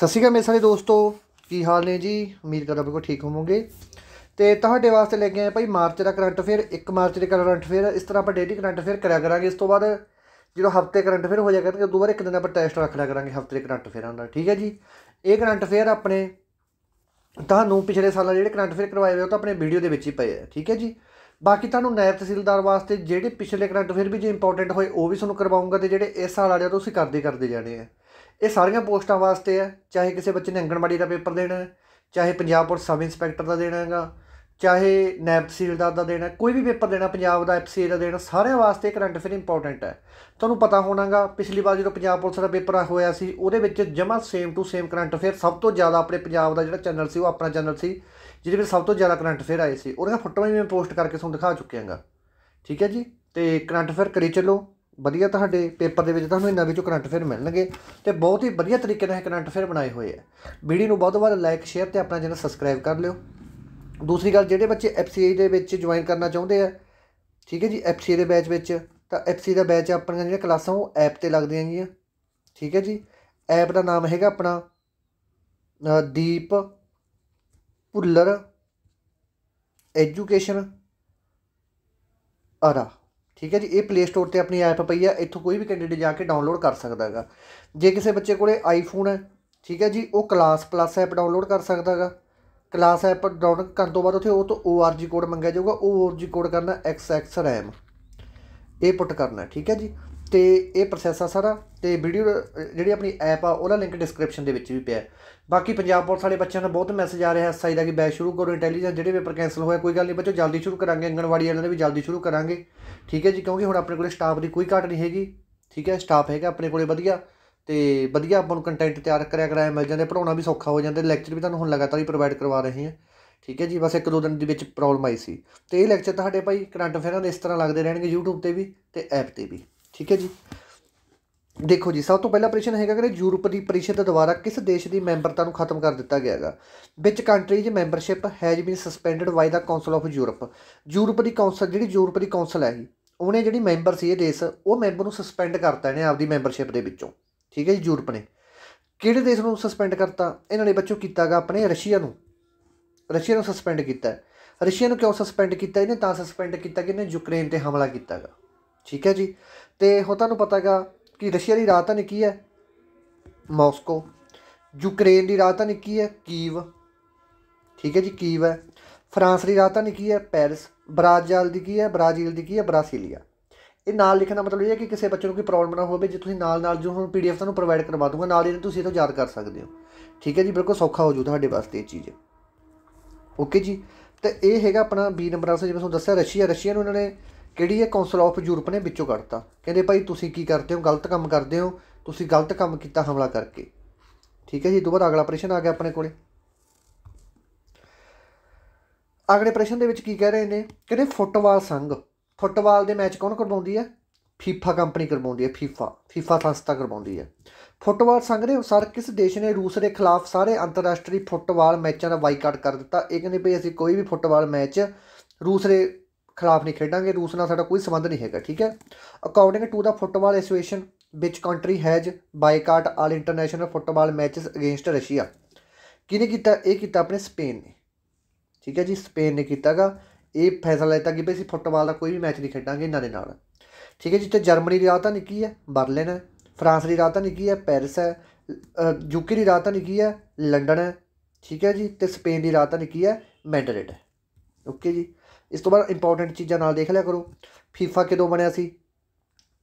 ਸਤਿ ਸ਼੍ਰੀ ਅਕਾਲ ਮੇਰੇ ਸਾਰੇ ਦੋਸਤੋ ਕੀ ਹਾਲ ਨੇ ਜੀ ਉਮੀਦ ਕਰਦਾ ਬਿਲਕੁਲ ਠੀਕ ਹੋਵੋਗੇ ਤੇ ਤੁਹਾਡੇ ਵਾਸਤੇ ਲੈ ਕੇ ਆਏ ਭਾਈ ਮਾਰਚ ਦਾ ਕਰੰਟ ਅਫੇਅਰ 1 ਮਾਰਚ ਦੇ ਕਰੰਟ ਅਫੇਅਰ ਇਸ ਤਰ੍ਹਾਂ ਆਪਾਂ ਡੇਲੀ ਕਰੰਟ ਅਫੇਅਰ ਕਰਿਆ ਕਰਾਂਗੇ ਇਸ ਤੋਂ ਬਾਅਦ ਜਦੋਂ ਹਫਤੇ ਕਰੰਟ ਅਫੇਅਰ ਹੋ ਜਾਏਗਾ ਉਸ ਤੋਂ ਬਾਅਦ ਇੱਕ ਦਿਨ ਆਪਾਂ ਟੈਸਟ ਰੱਖ ਲਿਆ ਕਰਾਂਗੇ ਹਫਤੇ ਦੇ ਕਰੰਟ ਅਫੇਅਰਾਂ ਦਾ ਠੀਕ ਹੈ ਜੀ ਇਹ ਕਰੰਟ ਅਫੇਅਰ ਆਪਣੇ ਤੁਹਾਨੂੰ ਪਿਛਲੇ ਸਾਲਾਂ ਜਿਹੜੇ ਕਰੰਟ ਅਫੇਅਰ ਕਰਵਾਏ ਹੋਏ ਉਹ ਤਾਂ ਆਪਣੇ ਵੀਡੀਓ ਦੇ ਵਿੱਚ ਹੀ ਪਏ ਆ ਠੀਕ ਹੈ ਜੀ ਬਾਕੀ ਤੁਹਾਨੂੰ ਨਾਇਬ ਤਹਿਸੀਲਦਾਰ ਵਾਸਤੇ ਜਿਹੜੇ ਪਿਛਲੇ ਕਰੰਟ ਅਫੇਅਰ ਵੀ ਜੇ ਇੰਪੋਰਟੈਂਟ ਹੋਏ ਉਹ ਵੀ ਤੁਹਾਨੂੰ ਕਰਵਾਉਂਗਾ ਤੇ ਜਿਹੜੇ ਇਸ ਸਾਲ ਵਾਲੇ ਆ ਤੁਸੀਂ ਕਰਦੇ ਕਰਦੇ ਜਾਣੇ ਆ ਇਹ ਸਾਰੀਆਂ ਪੋਸਟਾਂ ਵਾਸਤੇ ਆ ਚਾਹੇ ਕਿਸੇ ਬੱਚੇ ਨੇ ਅੰਗਣਵਾੜੀ ਦਾ ਪੇਪਰ ਦੇਣਾ ਚਾਹੇ ਪੰਜਾਬ ਪੁਲਿਸ ਸਬ ਇੰਸਪੈਕਟਰ ਦਾ ਦੇਣਾ ਹੈਗਾ ਚਾਹੇ ਨੈਬ ਸੀਲ ਦਾ ਦੇਣਾ ਕੋਈ ਵੀ ਪੇਪਰ ਦੇਣਾ ਪੰਜਾਬ ਦਾ ਐਫਸੀ ਦਾ ਦੇਣਾ ਸਾਰਿਆਂ ਵਾਸਤੇ ਕਰੰਟ ਅਫੇਅਰ ਇੰਪੋਰਟੈਂਟ ਹੈ ਤੁਹਾਨੂੰ ਪਤਾ ਹੋਣਾਗਾ ਪਿਛਲੀ ਵਾਰ ਜਦੋਂ ਪੰਜਾਬ ਪੁਲਿਸ ਦਾ ਪੇਪਰ ਹੋਇਆ ਸੀ ਉਹਦੇ ਵਿੱਚ ਜਮਾ same to same current affair ਸਭ ਤੋਂ ਜ਼ਿਆਦਾ ਆਪਣੇ ਪੰਜਾਬ ਦਾ ਜਿਹੜਾ ਚੈਨਲ ਸੀ ਉਹ ਆਪਣਾ ਚੈਨਲ ਸੀ ਜਿਹਦੇ ਵਿੱਚ ਸਭ ਤੋਂ ਜ਼ਿਆਦਾ ਕਰੰਟ ਅਫੇਅਰ ਆਏ ਸੀ ਉਹਦਾ ਫੋਟੋਆਂ ਵੀ ਮੈਂ ਪੋਸਟ ਕਰਕੇ ਤੁਹਾਨੂੰ ਦਿਖਾ ਚੁੱਕਿਆਗਾ ਠੀਕ ਹੈ ਜੀ ਤੇ ਕਰੰਟ ਅਫੇਅਰ ਕਰੀ ਚੱਲੋ ਵਧੀਆ ਤੁਹਾਡੇ ਪੇਪਰ ਦੇ ਵਿੱਚ ਤੁਹਾਨੂੰ ਇਹਨਾਂ ਵਿੱਚੋਂ ਕਰੰਟ ਫੇਰ ਮਿਲਣਗੇ ਤੇ ਬਹੁਤ ਹੀ ਵਧੀਆ ਤਰੀਕੇ ਨਾਲ ਇਹ ਕਰੰਟ ਫੇਰ ਬਣਾਏ ਹੋਏ ਆ ਵੀਡੀਓ ਨੂੰ ਬਹੁਤ ਬਹੁਤ ਲਾਈਕ ਸ਼ੇਅਰ ਤੇ ਆਪਣਾ ਚੈਨਲ ਸਬਸਕ੍ਰਾਈਬ ਕਰ ਲਿਓ ਦੂਸਰੀ ਗੱਲ ਜਿਹੜੇ ਬੱਚੇ ਐਫਸੀਆਈ ਦੇ ਵਿੱਚ ਜੁਆਇਨ ਕਰਨਾ ਚਾਹੁੰਦੇ ਆ ਠੀਕ ਹੈ ਜੀ ਐਫਸੀਆਈ ਦੇ ਬੈਚ ਵਿੱਚ ਤਾਂ ਐਫਸੀ ਦਾ ਬੈਚ ਆਪਣੀਆਂ ਜਿਹੜੀਆਂ ਕਲਾਸਾਂ ਉਹ ਐਪ ਤੇ ਲੱਗਦੀਆਂ ਗੀਆਂ ਠੀਕ ਹੈ ਜੀ ਐਪ ਦਾ ਨਾਮ ਹੈਗਾ ਆਪਣਾ ਦੀਪ ਪੁੱਲਰ ਐਜੂਕੇਸ਼ਨ ਅਰਾ ਠੀਕ ਹੈ ਜੀ ਇਹ ਪਲੇ ਸਟੋਰ ਤੇ ਆਪਣੀ ਐਪ ਪਈ ਆ ਇੱਥੋਂ ਕੋਈ ਵੀ ਕੈਂਡੀਡੇਟ ਜਾ ਕੇ ਡਾਊਨਲੋਡ ਕਰ ਸਕਦਾ ਹੈਗਾ ਜੇ ਕਿਸੇ ਬੱਚੇ ਕੋਲੇ ਆਈਫੋਨ ਹੈ ਠੀਕ ਹੈ ਜੀ ਉਹ ਕਲਾਸ ਪਲੱਸ ਐਪ ਡਾਊਨਲੋਡ ਕਰ ਸਕਦਾ ਹੈਗਾ ਕਲਾਸ ਐਪ ਡਾਊਨਲੋਡ ਕਰਨ ਤੋਂ ਬਾਅਦ ਉੱਥੇ ਉਹ ਤੋਂ ORG ਕੋਡ ਮੰਗਿਆ ਜਾਊਗਾ ਉਹ ORG ਕੋਡ ਕਰਨਾ XX RAM ਇਹ ਪੁੱਟ ਕਰਨਾ ਠੀਕ ਹੈ ਜੀ ਤੇ ਇਹ ਪ੍ਰੋਸੈਸ ਆ ਸਾਰਾ ਤੇ ਵੀਡੀਓ ਜਿਹੜੀ ਆਪਣੀ ਐਪ ਆ ਉਹਦਾ ਲਿੰਕ ਡਿਸਕ੍ਰਿਪਸ਼ਨ ਦੇ ਵਿੱਚ ਵੀ ਪਿਆ ਬਾਕੀ ਪੰਜਾਬ ਪੁਲਿਸ ਵਾਲੇ ਬੱਚਿਆਂ ਦਾ ਬਹੁਤ ਮੈਸੇਜ ਆ ਰਿਹਾ ਐਸਆਈ ਦਾ ਕਿ ਬੈਚ ਸ਼ੁਰੂ ਕਰੋ ਇੰਟੈਲੀਜੈਂਸ ਜਿਹੜੇ ਪੇਪਰ ਕੈਨਸਲ ਹੋਇਆ ਕੋਈ ਗੱਲ ਨਹੀਂ ਬੱਚੋ ਜਲਦੀ ਸ਼ੁਰੂ ਕਰਾਂਗੇ ਅੰਗਣਵਾੜੀ ਵਾਲਿਆਂ ਦਾ ਵੀ ਜਲਦੀ ਸ਼ੁਰੂ ਕਰਾਂਗੇ ਠੀਕ ਹੈ ਜੀ ਕਿਉਂਕਿ ਹੁਣ ਆਪਣੇ ਕੋਲੇ ਸਟਾਫ ਦੀ ਕੋਈ ਘਾਟ ਨਹੀਂ ਹੈਗੀ ਠੀਕ ਹੈ ਸਟਾਫ ਹੈਗਾ ਆਪਣੇ ਕੋਲੇ ਵਧੀਆ ਤੇ ਵਧੀਆ ਆਪਾਂ ਨੂੰ ਕੰਟੈਂਟ ਤਿਆਰ ਕਰਿਆ ਕਰਾਇਆ ਮਿਲ ਜਾਂਦੇ ਪੜਾਉਣਾ ਵੀ ਸੌਖਾ ਹੋ ਜਾਂਦਾ ਲੈਕਚਰ ਵੀ ਤੁਹਾਨੂੰ ਹੁਣ ਲਗਾਤਾਰ ਹੀ ਪ੍ਰੋਵਾਈਡ ਕਰਵਾ ਰਹੇ ਹਾਂ ਠੀਕ ਹੈ ਜੀ ਬਸ ਇੱਕ ਦੋ ਦਿਨ ਦੇ ਵਿੱਚ ਪ੍ਰੋਬਲਮ ਆਈ ਸੀ ਤੇ ਇਹ ਲੈਕਚਰ ਤੁਹਾਡੇ ਭਾਈ ਕਰੰਟ ਅਫੇਅਰਾਂ ਦੇ ਇਸ ਤਰ੍ਹਾਂ ਲੱਗਦੇ ਰਹਿਣਗੇ YouTube ਤੇ ਵੀ ਤੇ ਐਪ ਤੇ ਵੀ ਠੀਕ ਹੈ ਜੀ ਦੇਖੋ ਜੀ ਸਭ ਤੋਂ ਪਹਿਲਾ ਪ੍ਰਸ਼ਨ ਹੈਗਾ ਕਿ ਯੂਰਪ ਦੀ ਪਰਿਸ਼ਦ ਦੁਆਰਾ ਕਿਸ ਦੇਸ਼ ਦੀ ਮੈਂਬਰਤਾ ਨੂੰ ਖਤਮ ਕਰ ਦਿੱਤਾ ਗਿਆ ਹੈਗਾ which country's membership has been suspended by the council of Europe Europe ਦੀ ਕਾਉਂਸਲ ਜਿਹੜੀ ਯੂਰਪ ਦੀ ਕਾਉਂਸਲ ਹੈ ਉਹਨੇ ਜਿਹੜੀ ਮੈਂਬਰ ਸੀ ਇਹ ਦੇਸ਼ ਉਹ ਮੈਂਬਰ ਨੂੰ ਸਸਪੈਂਡ ਕਰਤਾ ਇਹਨੇ ਆਪਦੀ ਮੈਂਬਰਸ਼ਿਪ ਦੇ ਵਿੱਚੋਂ ਠੀਕ ਹੈ ਜੀ ਯੂਰਪ ਨੇ ਕਿਹੜੇ ਦੇਸ਼ ਨੂੰ ਸਸਪੈਂਡ ਕਰਤਾ ਇਹਨਾਂ ਨੇ ਬੱਚੋ ਕੀਤਾਗਾ ਆਪਣੇ ਰਸ਼ੀਆ ਨੂੰ ਰਸ਼ੀਆ ਨੂੰ ਸਸਪੈਂਡ ਕੀਤਾ ਰਸ਼ੀਆ ਨੂੰ ਕਿਉਂ ਸਸਪੈਂਡ ਕੀਤਾ ਇਹਨੇ ਤਾਂ ਸਸਪੈਂਡ ਕੀਤਾ ਕਿ ਇਹਨੇ ਯੂਕਰੇਨ ਤੇ ਹਮਲਾ ਕੀਤਾਗਾ ਠੀਕ ਹੈ ਜੀ ਤੇ ਹੋ ਤੁਹਾਨੂੰ ਪਤਾਗਾ ਕਿ ਰਸ਼ੀਆ ਦੀ ਰਾਜਧਾਨੀ ਕੀ ਹੈ ਮਾਸਕੋ ਯੂਕਰੇਨ ਦੀ ਰਾਜਧਾਨੀ ਕੀ ਹੈ ਕੀਵ ਠੀਕ ਹੈ ਜੀ ਕੀਵ ਹੈ ਫਰਾਂਸ ਦੀ ਰਾਜਧਾਨੀ ਕੀ ਹੈ ਪੈਰਿਸ ਬ੍ਰਾਜ਼ੀਲ ਦੀ ਕੀ ਹੈ ਬ੍ਰਾਜ਼ੀਲ ਦੀ ਕੀ ਹੈ ਬ੍ਰਾਸੀਲੀਆ ਇਹ ਨਾਲ ਲਿਖਣ ਦਾ ਮਤਲਬ ਇਹ ਹੈ ਕਿ ਕਿਸੇ ਬੱਚੇ ਨੂੰ ਕੋਈ ਪ੍ਰੋਬਲਮ ਨਾ ਹੋਵੇ ਜੇ ਤੁਸੀਂ ਨਾਲ ਨਾਲ ਜੋ ਹੁਣ ਪੀਡੀਐਫ ਤੁਹਾਨੂੰ ਪ੍ਰੋਵਾਈਡ ਕਰਵਾ ਦੂੰਗਾ ਨਾਲ ਇਹਨੂੰ ਤੁਸੀਂ ਇਹਨੂੰ ਯਾਦ ਕਰ ਸਕਦੇ ਹੋ ਠੀਕ ਹੈ ਜੀ ਬਿਲਕੁਲ ਸੌਖਾ ਹੋ ਜੂ ਤੁਹਾਡੇ ਵਾਸਤੇ ਇਹ ਚੀਜ਼ ਓਕੇ ਜੀ ਤੇ ਇਹ ਹੈਗਾ ਆਪਣਾ ਬੀ ਨੰਬਰ ਆਸ ਜਿਵੇਂ ਤੁਹਾਨੂੰ ਦੱਸਿਆ ਰਸ਼ੀਆ ਰਸ਼ੀਆ ਨੂੰ ਇਹਨਾਂ ਨੇ ਕਿਹੜੀ ਹੈ ਕਾਉਂਸਲ ਆਫ ਯੂਰਪ ਨੇ ਵਿੱਚੋਂ ਕੱਢਤਾ ਕਹਿੰਦੇ ਭਾਈ ਤੁਸੀਂ ਕੀ ਕਰਦੇ ਹੋ ਗਲਤ ਕੰਮ ਕਰਦੇ ਹੋ ਤੁਸੀਂ ਗਲਤ ਕੰਮ ਕੀਤਾ ਹਮਲਾ ਕਰਕੇ ਠੀਕ ਹੈ ਜੀ ਦੁਬਾਰਾ ਅਗਲਾ ਪ੍ਰਸ਼ਨ ਆ ਗਿਆ ਆਪਣੇ ਕੋਲੇ ਅਗਲੇ ਪ੍ਰਸ਼ਨ ਦੇ ਵਿੱਚ ਕੀ ਕਹਿ ਰਹੇ ਨੇ ਕਹਿੰਦੇ ਫੁੱਟਬਾਲ ਸੰਘ ਫੁੱਟਬਾਲ ਦੇ ਮੈਚ ਕੌਣ ਕਰਵਾਉਂਦੀ ਹੈ ਫੀਫਾ ਕੰਪਨੀ ਕਰਵਾਉਂਦੀ ਹੈ ਫੀਫਾ ਫੀਫਾ ਸੰਸਥਾ ਕਰਵਾਉਂਦੀ ਹੈ ਫੁੱਟਬਾਲ ਸੰਘ ਦੇ ਅਨੁਸਾਰ ਕਿਸ ਦੇਸ਼ ਨੇ ਰੂਸ ਦੇ ਖਿਲਾਫ ਸਾਰੇ ਅੰਤਰਰਾਸ਼ਟਰੀ ਫੁੱਟਬਾਲ ਮੈਚਾਂ ਦਾ ਬਾਈਕਾਟ ਕਰ ਦਿੱਤਾ ਇਹ ਕਹਿੰਦੇ ਭਈ ਅਸੀਂ ਕੋਈ ਵੀ ਫੁੱਟਬਾਲ ਮੈਚ ਰੂਸ ਦੇ ਖਿਲਾਫ ਨਹੀਂ ਖੇਡਾਂਗੇ ਰੂਸ ਨਾਲ ਸਾਡਾ ਕੋਈ ਸਬੰਧ ਨਹੀਂ ਹੈਗਾ ਠੀਕ ਹੈ according to the football association which country has boycott all international football matches against Russia ਕਿਨੇ ਕੀਤਾ ਇਹ ਕੀਤਾ ਆਪਣੇ ਸਪੇਨ ਨੇ ਠੀਕ ਹੈ ਜੀ ਸਪੇਨ ਨੇ ਕੀਤਾਗਾ ਇਹ ਫੈਸਲਾ ਲਿਆ ਕਿ ਵੀ ਅਸੀਂ ਫੁੱਟਬਾਲ ਦਾ ਕੋਈ ਵੀ ਮੈਚ ਨਹੀਂ ਖੇਡਾਂਗੇ ਇਹਨਾਂ ਦੇ ਨਾਲ ਠੀਕ ਹੈ ਜੀ ਤੇ ਜਰਮਨੀ ਦੀ ਰਾਤਾਂ ਕੀ ਹੈ ਬਰਲਿਨ ਹੈ ਫਰਾਂਸ ਦੀ ਰਾਤਾਂ ਕੀ ਹੈ ਪੈਰਿਸ ਹੈ ਯੂਕੇ ਦੀ ਰਾਤਾਂ ਕੀ ਹੈ ਲੰਡਨ ਹੈ ਠੀਕ ਹੈ ਜੀ ਤੇ ਸਪੇਨ ਦੀ ਰਾਤਾਂ ਕੀ ਹੈ ਮੈਡਰਿਡ ਓਕੇ ਜੀ ਇਸ ਤੋਂ ਬਾਅਦ ਇੰਪੋਰਟੈਂਟ ਚੀਜ਼ਾਂ ਨਾਲ ਦੇਖ ਲਿਆ ਕਰੋ FIFA ਕਦੋਂ ਬਣਿਆ ਸੀ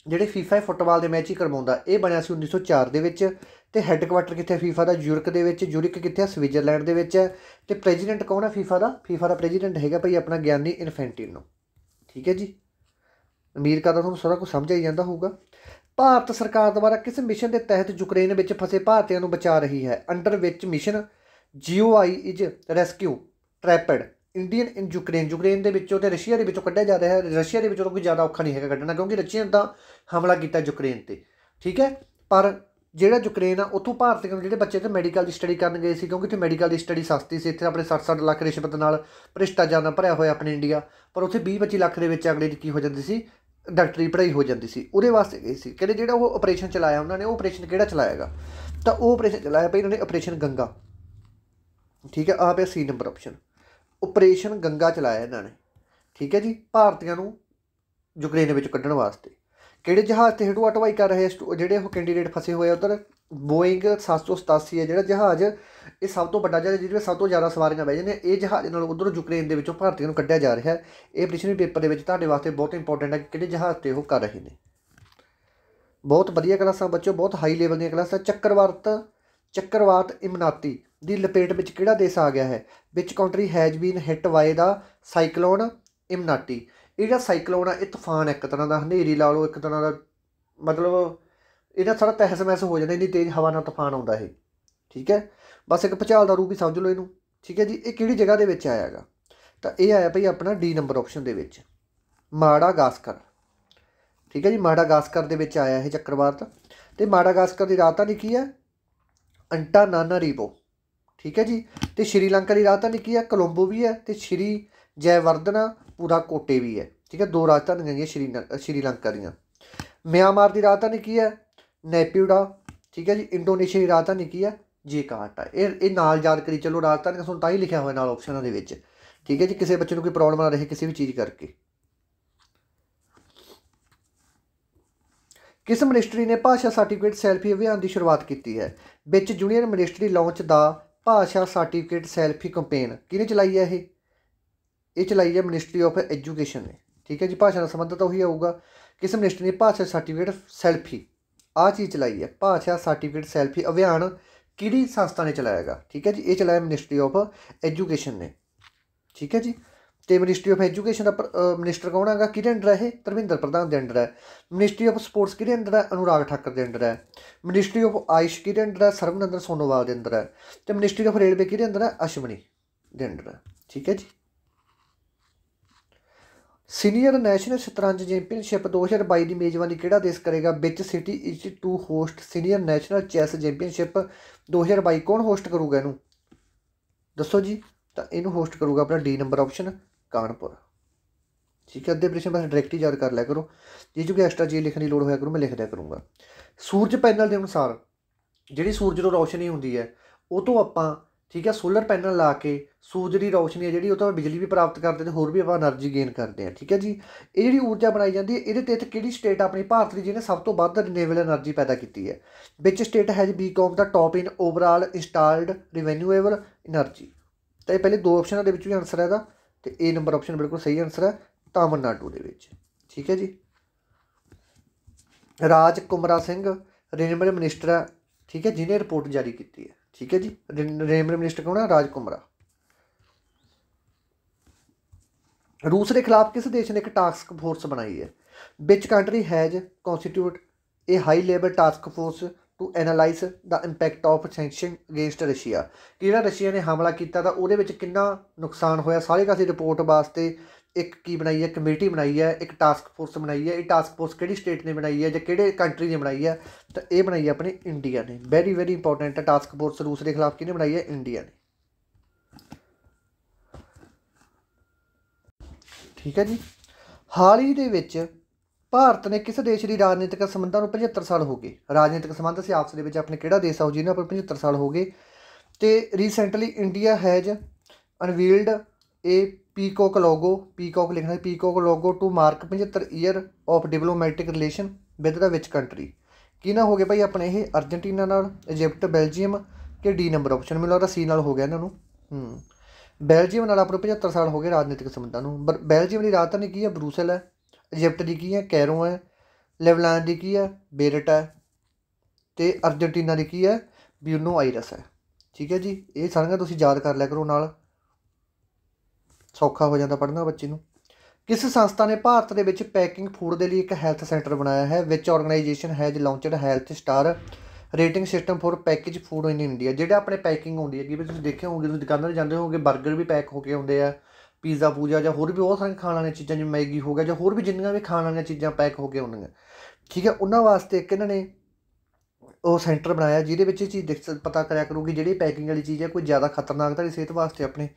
ਜਿਹੜੇ FIFA ਫੁੱਟਬਾਲ ਦੇ ਮੈਚ ਹੀ ਕਰਵਾਉਂਦਾ ਇਹ ਬਣਿਆ ਸੀ 1904 ਦੇ ਵਿੱਚ ਤੇ ਹੈੱਡ ਕਿੱਥੇ FIFA ਦਾ ਯੂਰਕ ਦੇ ਵਿੱਚ ਯੂਰਿਕ ਕਿੱਥੇ ਆ ਸਵਿਟਜ਼ਰਲੈਂਡ ਦੇ ਵਿੱਚ ਹੈ ਤੇ ਪ੍ਰੈਜ਼ੀਡੈਂਟ ਕੌਣ ਹੈ FIFA ਦਾ FIFA ਦਾ ਪ੍ਰੈਜ਼ੀਡੈਂਟ ਹੈਗਾ ਭਈ ਆਪਣਾ ਗਿਆਨੀ ਇਨਫੈਂਟਿਨੋ ਠੀਕ ਹੈ ਜੀ ਅਮੀਰ ਕਾ ਦਾ ਤੁਹਾਨੂੰ ਸਾਰਾ ਕੁਝ ਸਮਝ ਆਈ ਜਾਂਦਾ ਹੋਊਗਾ ਭਾਰਤ ਸਰਕਾਰ ਦੁਆਰਾ ਕਿਸ ਮਿਸ਼ਨ ਦੇ ਤਹਿਤ ਯੂਕਰੇਨ ਵਿੱਚ ਫਸੇ ਭਾਰਤੀਆਂ ਨੂੰ ਬਚਾ ਰਹੀ ਹੈ ਅੰਡਰ ਵਿੱਚ mission GOI is rescue trapped Indian in Ukraine Ukraine ਦੇ ਵਿੱਚੋਂ ਤੇ ਰਸ਼ੀਆ ਦੇ ਵਿੱਚੋਂ ਕੱਢਿਆ ਜਾ ਰਿਹਾ ਹੈ ਰਸ਼ੀਆ ਦੇ ਵਿੱਚੋਂ ਕੋਈ ਜ਼ਿਆਦਾ ਔਖਾ ਨਹੀਂ ਹੈਗਾ ਕੱਢਣਾ ਕਿਉਂਕਿ ਰਸ਼ੀਆ ਨੇ ਤਾਂ ਹਮਲਾ ਕੀਤਾ ਯੂਕਰੇਨ ਤੇ ਠੀਕ ਹੈ ਪਰ ਜਿਹੜਾ ਯੂਕਰੇਨ ਆ ਉਥੋਂ ਭਾਰਤ ਦੇ ਜਿਹੜੇ ਬੱਚੇ ਤੇ ਮੈਡੀਕਲ ਦੀ ਸਟੱਡੀ ਕਰਨ ਗਏ ਸੀ ਕਿਉਂਕਿ ਇੱਥੇ ਮੈਡੀਕਲ ਦੀ ਸਟੱਡੀ ਸਸਤੀ ਸੀ ਇੱਥੇ ਆਪਣੇ 60-60 ਲੱਖ ਰਿਸ਼ਵਤ ਨਾਲ ਪ੍ਰਿਸ਼ਟਾ ਜਾਂਦਾ ਭਰਿਆ ਹੋਇਆ ਆਪਣੇ ਇੰਡੀਆ ਪਰ ਉੱਥੇ 20-25 ਲੱਖ ਦੇ ਵਿੱਚ ਅਗਲੇ ਦੀ ਕੀ ਹੋ ਜਾਂਦੀ ਸੀ ਡਾਕਟਰੀ ਪੜ੍ਹਾਈ ਹੋ ਜਾਂਦੀ ਸੀ ਉਹਦੇ ਵਾਸਤੇ ਗਏ ਸੀ ਕਹਿੰਦੇ ਜਿਹੜਾ ਉਹ ਆਪਰੇਸ਼ਨ ਚਲਾਇਆ ਉਹਨਾਂ ਨੇ ਉਹ ਆਪਰੇਸ਼ਨ ਕਿਹੜਾ ਚਲਾਇਆਗਾ ਤਾਂ ਉਹ ਆਪਰੇਸ਼ਨ ਚਲਾਇਆ ਭਈ ਇਹਨਾਂ ਨੇ ਆਪਰੇਸ਼ਨ ਗੰਗਾ ਠੀਕ ਹੈ ਆਪੇ C number option operation Ganga ਚਲਾਇਆ ਇਹਨਾਂ ਨੇ ਠੀਕ ਹੈ ਜੀ ਭਾਰਤੀਆਂ ਨੂੰ ਯੂਕਰੇਨ ਵਿੱਚ ਕੱਢਣ ਵਾਸਤੇ ਕਿਹੜੇ ਜਹਾਜ਼ ਤੇ ਹਟਵਾ ਟਵਾਈ ਕਰ ਰਹੇ ਜਿਹੜੇ ਉਹ ਕੈਂਡੀਡੇਟ ਫਸੇ ਹੋਏ ਉਧਰ ਬੋਇੰਗ 787 ਹੈ ਜਿਹੜਾ ਜਹਾਜ਼ ਇਹ ਸਭ ਤੋਂ ਵੱਡਾ ਜਹਾਜ਼ ਜਿਹਦੇ ਵਿੱਚ ਸਭ ਤੋਂ ਜ਼ਿਆਦਾ ਸਵਾਰੀਆਂ ਬਹਿ ਜਾਂਦੀਆਂ ਇਹ ਜਹਾਜ਼ ਨਾਲ ਉਧਰ ਯੂਕਰੇਨ ਦੇ ਵਿੱਚੋਂ ਭਾਰਤੀਆਂ ਨੂੰ ਕੱਢਿਆ ਜਾ ਰਿਹਾ ਹੈ ਇਹ ਪ੍ਰਿਸ਼ਨਰੀ ਪੇਪਰ ਦੇ ਵਿੱਚ ਤੁਹਾਡੇ ਵਾਸਤੇ ਬਹੁਤ ਇੰਪੋਰਟੈਂਟ ਹੈ ਕਿ ਕਿਹੜੇ ਜਹਾਜ਼ ਤੇ ਉਹ ਕਰ ਰਹੇ ਨੇ ਬਹੁਤ ਵਧੀਆ ਕਲਾਸਾਂ ਬੱਚੋ ਬਹੁਤ ਹਾਈ ਲੈਵਲ ਦੀਆਂ ਕਲਾਸਾਂ ਚੱਕਰਵਰਤ ਚੱਕਰਵਾਤ ਇਮਨਾਤੀ ਦੀ ਲਪੇਟ ਵਿੱਚ ਕਿਹੜਾ ਦੇਸ਼ ਆ ਗਿਆ ਹੈ which country has been hit by the cyclone Emnati ਇਹਦਾ ਸਾਈਕਲੋਨ ਆ ਇਹ ਤੂਫਾਨ ਇੱਕ ਤਰ੍ਹਾਂ ਦਾ ਹਨੇਰੀ ਲਾ ਲਓ ਇੱਕ ਤਰ੍ਹਾਂ ਦਾ ਮਤਲਬ ਇਹਦਾ ਸਾਰਾ ਤਹਿਸ-ਮਹਿਸ ਹੋ ਜਾਂਦਾ ਇਹਦੀ ਤੇਜ਼ ਹਵਾ ਨਾਲ ਤੂਫਾਨ ਆਉਂਦਾ ਇਹ ਠੀਕ ਹੈ ਬਸ ਇੱਕ ਭਚਾਲ ਦਾ ਰੂਪ ਹੀ ਸਮਝ ਲਓ ਇਹਨੂੰ ਠੀਕ ਹੈ ਜੀ ਇਹ ਕਿਹੜੀ ਜਗ੍ਹਾ ਦੇ ਵਿੱਚ ਆਇਆਗਾ ਤਾਂ ਇਹ ਆਇਆ ਭਈ ਆਪਣਾ ਡੀ ਨੰਬਰ ਆਪਸ਼ਨ ਦੇ ਵਿੱਚ ਮਾੜਾ ਗਾਸਕਰ ਠੀਕ ਹੈ ਜੀ ਮਾੜਾ ਗਾਸਕਰ ਦੇ ਵਿੱਚ ਆਇਆ ਇਹ ਚੱਕਰਵਾਤ ਤੇ ਮਾੜਾ ਗਾਸਕਰ ਦੀ ਨਹੀਂ ਕੀ ਹੈ ਅੰਟਾਨਾਨਾਰੀਵੋ ਠੀਕ ਹੈ ਜੀ ਤੇ ਸ਼੍ਰੀਲੰਕਾ ਦੀ ਰਾਜਧਾਨੀ ਕੀ ਹੈ ਕੋਲੰਬੋ ਵੀ ਹੈ ਤੇ ਸ਼੍ਰੀ ਜੈਵਰਧਨਾ ਪੂਰਾ ਕੋਟੇ ਵੀ ਹੈ ਠੀਕ ਹੈ ਦੋ ਰਾਜਧਾਨੀਆਂ ਨੇ ਸ਼੍ਰੀ ਸ਼੍ਰੀਲੰਕਾ ਦੀਆਂ ਮਿਆਂਮਾਰ ਦੀ ਰਾਜਧਾਨੀ ਕੀ ਹੈ ਨੈਪਿਊਡਾ ਠੀਕ ਹੈ ਜੀ ਇੰਡੋਨੇਸ਼ੀਆ ਦੀ ਰਾਜਧਾਨੀ ਕੀ ਹੈ ਜੇਕਾਰਟਾ ਇਹ ਇਹ ਨਾਲ ਯਾਦ ਕਰੀ ਚਲੋ ਰਾਜਧਾਨੀਆਂ ਤੁਹਾਨੂੰ ਤਾਂ ਹੀ ਲਿਖਿਆ ਹੋਇਆ ਨਾਲ ਆਪਸ਼ਨਾਂ ਦੇ ਵਿੱਚ ਠੀਕ ਹੈ ਜੀ ਕਿਸੇ ਬੱਚੇ ਨੂੰ ਕੋਈ ਪ੍ਰੋਬਲਮ ਨਾ ਰਹੇ ਕਿਸੇ ਵੀ ਚੀਜ਼ ਕਰਕੇ ਕਿਸ ਮਿਨਿਸਟਰੀ ਨੇ ਭਾਸ਼ਾ ਸਰਟੀਫਿਕੇਟ ਸੈਲਫੀ ਅਭਿਆਨ ਦੀ ਸ਼ੁਰੂਆਤ ਕੀਤੀ ਹੈ ਵਿੱਚ ਜੂਨੀਅਰ ਮਿਨਿਸਟਰੀ ਲਾਂਚ ਦਾ ਭਾਸ਼ਾ ਸਰਟੀਫਿਕੇਟ ਸੈਲਫੀ ਕੈਂਪੇਨ ਕਿਹਨੇ ਚਲਾਈ ਹੈ ਇਹ ਇਹ ਚਲਾਈ ਹੈ ਮਿਨਿਸਟਰੀ ਆਫ ਐਜੂਕੇਸ਼ਨ ਨੇ ਠੀਕ ਹੈ ਜੀ ਭਾਸ਼ਾ ਨਾਲ ਸੰਬੰਧਤ ਉਹੀ ਆਊਗਾ ਕਿਸ ਮਿਨਿਸਟਰੀ ਨੇ ਭਾਸ਼ਾ ਸਰਟੀਫਿਕੇਟ ਸੈਲਫੀ ਆ ਚੀਜ਼ ਚਲਾਈ ਹੈ ਭਾਸ਼ਾ ਸਰਟੀਫਿਕੇਟ ਸੈਲਫੀ ਅਭਿਆਨ ਕਿਹੜੀ ਸੰਸਥਾ ਨੇ ਚਲਾਇਆਗਾ ਠੀਕ ਹੈ ਜੀ ਇਹ ਚਲਾਇਆ ਮਿਨਿਸਟਰੀ ਆਫ ਐਜੂਕੇਸ਼ਨ ਨੇ ਠੀਕ ਹੈ ਜੀ ਤੇ ਮਿਨਿਸਟਰੀ ਆਫ ਐਜੂਕੇਸ਼ਨ ਦਾ ਮਿਨਿਸਟਰ ਕੌਣ ਹੈਗਾ ਕਿਹਦੇ ਅੰਡਰ ਹੈ ਤਰਵਿੰਦਰ ਪ੍ਰਧਾਨ ਦੇ ਅੰਡਰ ਹੈ ਮਿਨਿਸਟਰੀ ਆਫ ਸਪੋਰਟਸ ਕਿਹਦੇ ਅੰਡਰ ਹੈ ਅਨੁਰਾਗ ਠਾਕਰ ਦੇ ਅੰਡਰ ਹੈ ਮਿਨਿਸਟਰੀ ਆਫ ਆਇਸ਼ ਕਿਹਦੇ ਅੰਡਰ ਹੈ ਸਰਵਨੰਦਰ ਸੋਨੋਵਾਲ ਦੇ ਅੰਡਰ ਹੈ ਤੇ ਮਿਨਿਸਟਰੀ ਆਫ ਰੇਲਵੇ ਕਿਹਦੇ ਅੰਡਰ ਹੈ ਅਸ਼ਵਨੀ ਦੇ ਅੰਡਰ ਹੈ ਠੀਕ ਹੈ ਜੀ ਸੀਨੀਅਰ ਨੈਸ਼ਨਲ ਸ਼ਤਰੰਜ ਚੈਂਪੀਅਨਸ਼ਿਪ 2022 ਦੀ ਮੇਜ਼ਬਾਨੀ ਕਿਹੜਾ ਦੇਸ਼ ਕਰੇਗਾ which city is to host senior national chess championship 2022 ਕੌਣ ਹੋਸਟ ਕਰੂਗਾ ਇਹਨੂੰ ਦੱਸੋ ਜੀ ਤਾਂ ਇਹਨੂੰ ਹੋਸਟ ਕਰੂਗਾ ਆਪਣਾ ਡੀ ਨੰਬਰ ਆਪਸ਼ਨ ਕਾਨਪੁਰ ਠੀਕ ਹੈ ਅੱਧੇ ਪ੍ਰਸ਼ਨ ਬਸ ਡਾਇਰੈਕਟ ਹੀ ਯਾਦ ਕਰ ਲਿਆ ਕਰੋ ਜੇ ਜੋ ਕਿ ਐਕਸਟਰਾ ਚੀਜ਼ ਲਿਖਣ ਦੀ ਲੋੜ ਹੋਇਆ ਕਰੂ ਮੈਂ ਲਿਖ ਦਿਆ ਕਰੂੰਗਾ ਸੂਰਜ ਪੈਨਲ ਦੇ ਅਨੁਸਾਰ ਜਿਹੜੀ ਸੂਰਜ ਤੋਂ ਰੌਸ਼ਨੀ ਹੁੰਦੀ ਹੈ ਉਹ ਤੋਂ ਆਪਾਂ ਠੀਕ ਹੈ ਸੋਲਰ ਪੈਨਲ ਲਾ ਕੇ ਸੂਰਜ ਦੀ ਰੌਸ਼ਨੀ ਹੈ ਜਿਹੜੀ ਉਹ ਤੋਂ ਬਿਜਲੀ ਵੀ ਪ੍ਰਾਪਤ ਕਰਦੇ ਤੇ ਹੋਰ ਵੀ ਆਪਾਂ એનર્ਜੀ ਗੇਨ ਕਰਦੇ ਆ ਠੀਕ ਹੈ ਜੀ ਇਹ ਜਿਹੜੀ ਊਰਜਾ ਬਣਾਈ ਜਾਂਦੀ ਹੈ ਇਹਦੇ ਤਹਿਤ ਕਿਹੜੀ ਸਟੇਟ ਆਪਣੀ ਭਾਰਤ ਦੀ ਜਿਹਨੇ ਸਭ ਤੋਂ ਵੱਧ ਰਿਨਿਊਏਬਲ એનર્ਜੀ ਪੈਦਾ ਕੀਤੀ ਹੈ ਵਿੱਚ ਸਟੇਟ ਹੈ ਜੀ become the top in overall installed renewable energy ਤਾਂ ਇਹ ਪਹਿਲੇ ਦੋ ਆਪਸ਼ਨਾਂ ਦੇ ਵਿੱਚੋਂ ਹੀ ਆਨਸਰ ਹੈ ਦਾ ਤੇ ਇਹ ਨੰਬਰ ਆਪਸ਼ਨ ਬਿਲਕੁਲ ਸਹੀ ਆਨਸਰ ਹੈ ਤਾਮਿਲਨਾਡੂ ਦੇ ਵਿੱਚ ਠੀਕ ਹੈ ਜੀ ਰਾਜ ਕੁਮਰਾ ਸਿੰਘ ਰੇਨਮਰ ਮਿਨਿਸਟਰ ਹੈ ਠੀਕ ਹੈ ਜਿਨੇ ਰਿਪੋਰਟ ਜਾਰੀ ਕੀਤੀ ਹੈ ਠੀਕ ਹੈ ਜੀ ਰੇਨਮਰ ਮਿਨਿਸਟਰ ਕੌਣ ਹੈ ਰਾਜ ਕੁਮਰਾ ਰੂਸ ਦੇ ਖਿਲਾਫ ਕਿਸ ਦੇਸ਼ ਨੇ ਇੱਕ ਟਾਸਕ ਫੋਰਸ ਬਣਾਈ ਹੈ which country has constitute the high level task force to analyse the impact of sanction against Russia ਕਿ ਜਿਹੜਾ ਰਸ਼ੀਆ ਨੇ ਹਮਲਾ ਕੀਤਾ ਤਾਂ ਉਹਦੇ ਵਿੱਚ ਕਿੰਨਾ ਨੁਕਸਾਨ ਹੋਇਆ ਸਾਰੇ ਦਾ ਰਿਪੋਰਟ ਵਾਸਤੇ ਇੱਕ ਕੀ ਬਣਾਈ ਹੈ ਕਮੇਟੀ ਬਣਾਈ ਹੈ ਇੱਕ ਟਾਸਕ ਫੋਰਸ ਬਣਾਈ ਹੈ ਇਹ ਟਾਸਕ ਫੋਰਸ ਕਿਹੜੀ ਸਟੇਟ ਨੇ ਬਣਾਈ ਹੈ ਜਾਂ ਕਿਹੜੇ ਕੰਟਰੀ ਨੇ ਬਣਾਈ ਹੈ ਤਾਂ ਇਹ ਬਣਾਈ ਹੈ ਆਪਣੇ ਇੰਡੀਆ ਨੇ very very important task force ਰੂਸ ਦੇ ਖਿਲਾਫ ਕਿਹਨੇ ਬਣਾਈ ਹੈ ਇੰਡੀਆ ਨੇ ਠੀਕ ਹੈ ਜੀ ਹਾਲ ਹੀ ਦੇ ਵਿੱਚ ਭਾਰਤ ਨੇ ਕਿਸ ਦੇਸ਼ ਦੀ ਰਾਜਨੀਤਿਕ ਸੰਬੰਧਾਂ ਨੂੰ 75 ਸਾਲ ਹੋ ਗਏ ਰਾਜਨੀਤਿਕ ਸੰਬੰਧ ਸੀ ਆਪਸ ਦੇ ਵਿੱਚ ਆਪਣੇ ਕਿਹੜਾ ਦੇਸ਼ ਆਉ ਜਿਹਨਾਂ ਪਰ 75 ਸਾਲ ਹੋ ਗਏ ਤੇ recently India has unveiled a peacock logo peacock ਲਿਖਣਾ peacock logo to mark 75 year of diplomatic relation with the which country ਨਾ ਹੋ ਗਏ ਭਾਈ ਆਪਣੇ ਇਹ ਅਰਜੈਂਟੀਨਾ ਨਾਲ ਇਜਿਪਟ ਬੈਲਜੀਅਮ ਕਿ ਡੀ ਨੰਬਰ ਆਪਸ਼ਨ ਮੈਨੂੰ ਲੱਗਦਾ ਸੀ ਨਾਲ ਹੋ ਗਿਆ ਇਹਨਾਂ ਨੂੰ ਹੂੰ ਬੈਲਜੀਅਮ ਨਾਲ ਆਪਣੇ 75 ਸਾਲ ਹੋ ਗਏ ਰਾਜਨੀਤਿਕ ਸੰਬੰਧਾਂ ਨੂੰ ਬੈਲਜੀਅਮ ਦੀ ਰਾਜਧਾਨੀ ਕੀ ਹੈ ਬਰੂਸਲ ਹੈ ਇਜਿਪਟ ਦੀ ਕੀ ਹੈ ਕੈਰੋ ਹੈ ਲੈਵਲਾਨ ਦੀ ਕੀ ਹੈ ਬੇਰਟ ਹੈ ਤੇ ਅਰਜੈਂਟੀਨਾ ਦੀ ਕੀ ਹੈ ਬਿਊਨੋ ਆਇਰਸ ਹੈ ਠੀਕ ਹੈ ਜੀ ਇਹ ਸਾਰੀਆਂ ਤੁਸੀਂ ਯਾਦ ਕਰ ਲਿਆ ਕਰੋ ਨਾਲ ਸੌਖਾ ਹੋ ਜਾਂਦਾ ਪੜ੍ਹਨਾ ਬੱਚੇ ਨੂੰ ਕਿਸ ਸੰਸਥਾ ਨੇ ਭਾਰਤ ਦੇ ਵਿੱਚ ਪੈਕਿੰਗ ਫੂਡ ਦੇ ਲਈ ਇੱਕ ਹੈਲਥ ਸੈਂਟਰ ਬਣਾਇਆ ਹੈ which organisation has launched health star rating system for package food in India ਜਿਹੜੇ ਆਪਣੇ ਪੈਕਿੰਗ ਹੁੰਦੀ ਹੈ ਜਿਵੇਂ ਤੁਸੀਂ ਦੇਖਿਆ ਹੋਊਗਾ ਤੁਸੀਂ ਦੁਕਾਨਾਂ 'ਤੇ ਜਾਂਦੇ ਹੋਗੇ 버ਗਰ ਵੀ ਪੈਕ ਹੋ ਕੇ ਆਉਂਦੇ ਆ ਪੀਜ਼ਾ ਪੂਜਾ ਜਾਂ ਹੋਰ ਵੀ ਬਹੁਤ ਸਾਰੀਆਂ ਖਾਣ ਵਾਲੀਆਂ ਚੀਜ਼ਾਂ ਜਿਵੇਂ ਮੈਗੀ ਹੋ ਗਿਆ ਜਾਂ ਹੋਰ ਵੀ ਜਿੰਨੀਆਂ ਵੀ ਖਾਣ ਵਾਲੀਆਂ ਚੀਜ਼ਾਂ ਪੈਕ ਹੋ ਕੇ ਆਉਂਦੀਆਂ ਠੀਕ ਹੈ ਉਹਨਾਂ ਵਾਸਤੇ ਇੱਕ ਇਹਨਾਂ ਨੇ ਉਹ ਸੈਂਟਰ ਬਣਾਇਆ ਜਿਹਦੇ ਵਿੱਚ ਇਹ ਚੀਜ਼ ਪਤਾ ਕਰਿਆ ਕਰੂਗੀ ਜਿਹੜੀ ਪੈਕਿੰਗ ਵਾਲੀ ਚੀਜ਼ ਹੈ ਕੋਈ ਜ਼ਿਆਦਾ ਖਤਰਨਾਕ ਤਾਂ ਨਹੀਂ ਸਿਹਤ ਵਾਸਤੇ ਆਪਣੇ